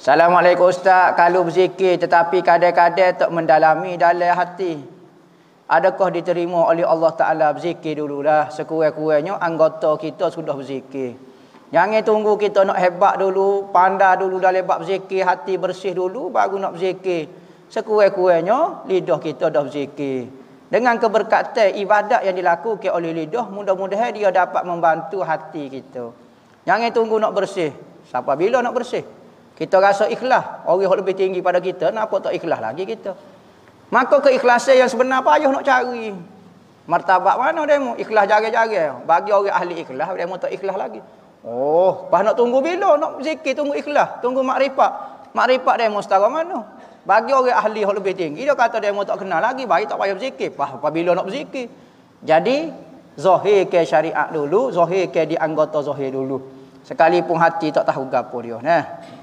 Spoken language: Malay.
Assalamualaikum Ustaz, kalau berzikir tetapi kadang-kadang tak mendalami dalam hati. Adakah diterima oleh Allah Ta'ala berzikir dululah sekurang-kurangnya anggota kita sudah berzikir. Jangan tunggu kita nak hebat dulu, pandai dulu dalam bab berzikir, hati bersih dulu baru nak berzikir. Sekurang-kurangnya lidah kita dah berzikir. Dengan keberkatan ibadat yang dilakukan oleh lidah, mudah-mudahan dia dapat membantu hati kita. Jangan tunggu nak bersih. Siapa bila nak bersih? Kita rasa ikhlas. Orang yang lebih tinggi pada kita, kenapa tak ikhlas lagi kita? Maka keikhlasan yang sebenar payah nak cari. Martabak mana dia mau Ikhlas jari-jari. Bagi orang ahli ikhlas, dia mau tak ikhlas lagi. Oh, pas nak tunggu bila? Nak zikir, tunggu ikhlas. Tunggu makrifat. Makrifat mau setara mana? Bagi orang ahli yang lebih tinggi, dia kata dia mau tak kenal lagi. Baik tak payah berzikir. Pas, pas bila nak berzikir? Jadi, zohir ke syariat dulu. zohir ke di anggota zahir dulu. Sekalipun hati tak tahu gapo dia. Nah.